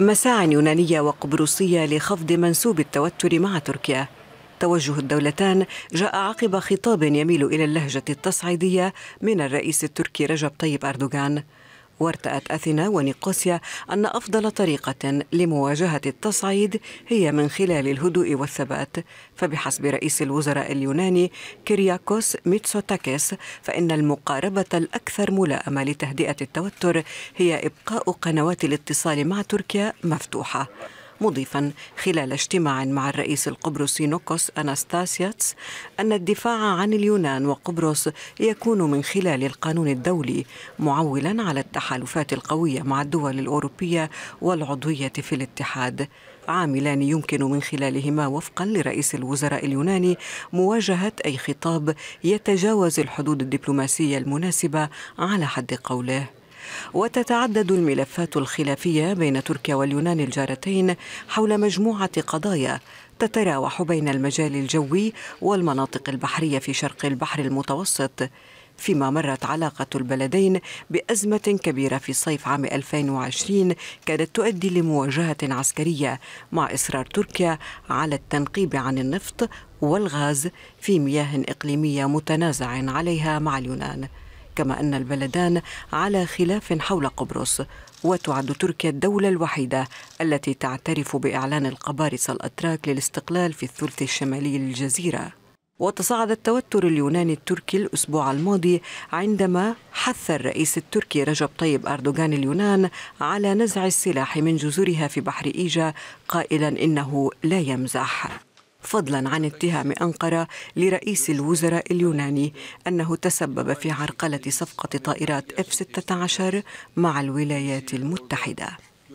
مساع يونانية وقبرصية لخفض منسوب التوتر مع تركيا توجه الدولتان جاء عقب خطاب يميل إلى اللهجة التصعيدية من الرئيس التركي رجب طيب أردوغان وارتأت أثينا ونيقوسيا أن أفضل طريقة لمواجهة التصعيد هي من خلال الهدوء والثبات فبحسب رئيس الوزراء اليوناني كيرياكوس ميتسوتاكيس فإن المقاربة الأكثر ملائمة لتهدئة التوتر هي إبقاء قنوات الاتصال مع تركيا مفتوحة مضيفا خلال اجتماع مع الرئيس القبرصي نوكوس أناستاسياتس أن الدفاع عن اليونان وقبرص يكون من خلال القانون الدولي معولا على التحالفات القوية مع الدول الأوروبية والعضوية في الاتحاد عاملان يمكن من خلالهما وفقا لرئيس الوزراء اليوناني مواجهه اي خطاب يتجاوز الحدود الدبلوماسيه المناسبه على حد قوله وتتعدد الملفات الخلافية بين تركيا واليونان الجارتين حول مجموعة قضايا تتراوح بين المجال الجوي والمناطق البحرية في شرق البحر المتوسط فيما مرت علاقة البلدين بأزمة كبيرة في صيف عام 2020 كادت تؤدي لمواجهة عسكرية مع إصرار تركيا على التنقيب عن النفط والغاز في مياه إقليمية متنازع عليها مع اليونان كما أن البلدان على خلاف حول قبرص وتعد تركيا الدولة الوحيدة التي تعترف بإعلان القبارصة الأتراك للاستقلال في الثلث الشمالي للجزيرة وتصاعد التوتر اليوناني التركي الأسبوع الماضي عندما حث الرئيس التركي رجب طيب أردوغان اليونان على نزع السلاح من جزرها في بحر إيجا قائلا إنه لا يمزح فضلا عن اتهام أنقرة لرئيس الوزراء اليوناني أنه تسبب في عرقلة صفقة طائرات F-16 مع الولايات المتحدة